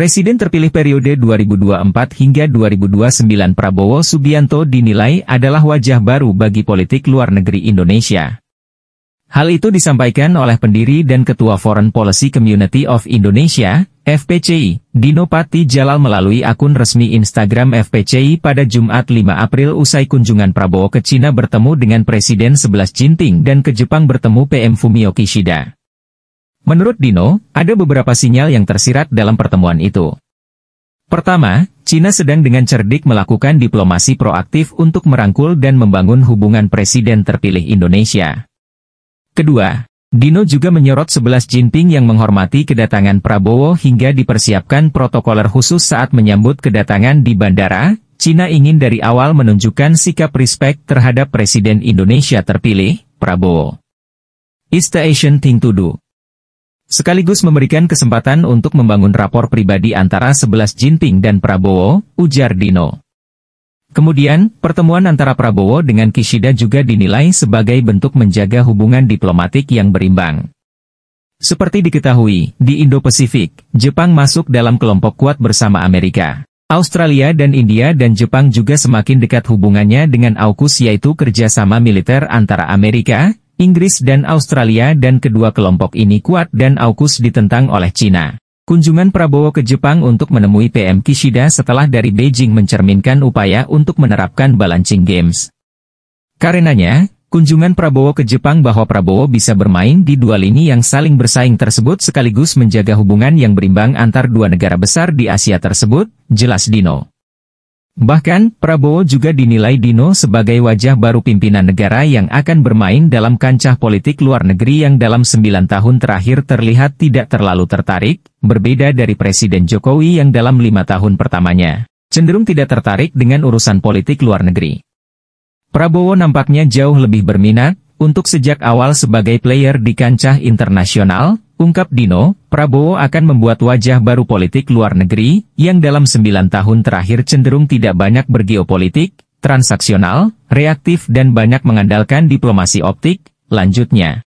Presiden terpilih periode 2024 hingga 2029 Prabowo Subianto dinilai adalah wajah baru bagi politik luar negeri Indonesia. Hal itu disampaikan oleh pendiri dan Ketua Foreign Policy Community of Indonesia, FPCI, Dino Pati Jalal melalui akun resmi Instagram FPCI pada Jumat 5 April usai kunjungan Prabowo ke Cina bertemu dengan Presiden 11 Jinping dan ke Jepang bertemu PM Fumio Kishida. Menurut Dino, ada beberapa sinyal yang tersirat dalam pertemuan itu. Pertama, Cina sedang dengan cerdik melakukan diplomasi proaktif untuk merangkul dan membangun hubungan presiden terpilih Indonesia. Kedua, Dino juga menyorot 11 Jinping yang menghormati kedatangan Prabowo hingga dipersiapkan protokoler khusus saat menyambut kedatangan di bandara, Cina ingin dari awal menunjukkan sikap respect terhadap Presiden Indonesia terpilih, Prabowo. It's the Asian thing to do. Sekaligus memberikan kesempatan untuk membangun rapor pribadi antara sebelas Jinping dan Prabowo, ujar Dino. Kemudian, pertemuan antara Prabowo dengan Kishida juga dinilai sebagai bentuk menjaga hubungan diplomatik yang berimbang. Seperti diketahui, di Indo-Pasifik, Jepang masuk dalam kelompok kuat bersama Amerika. Australia dan India dan Jepang juga semakin dekat hubungannya dengan AUKUS yaitu kerjasama militer antara Amerika, Inggris dan Australia dan kedua kelompok ini kuat dan AUKUS ditentang oleh China. Kunjungan Prabowo ke Jepang untuk menemui PM Kishida setelah dari Beijing mencerminkan upaya untuk menerapkan balancing games. Karenanya, kunjungan Prabowo ke Jepang bahwa Prabowo bisa bermain di dua lini yang saling bersaing tersebut sekaligus menjaga hubungan yang berimbang antar dua negara besar di Asia tersebut, jelas Dino. Bahkan, Prabowo juga dinilai Dino sebagai wajah baru pimpinan negara yang akan bermain dalam kancah politik luar negeri yang dalam 9 tahun terakhir terlihat tidak terlalu tertarik, berbeda dari Presiden Jokowi yang dalam lima tahun pertamanya, cenderung tidak tertarik dengan urusan politik luar negeri. Prabowo nampaknya jauh lebih berminat, untuk sejak awal sebagai player di kancah internasional, Ungkap Dino, Prabowo akan membuat wajah baru politik luar negeri, yang dalam 9 tahun terakhir cenderung tidak banyak bergeopolitik, transaksional, reaktif dan banyak mengandalkan diplomasi optik, lanjutnya.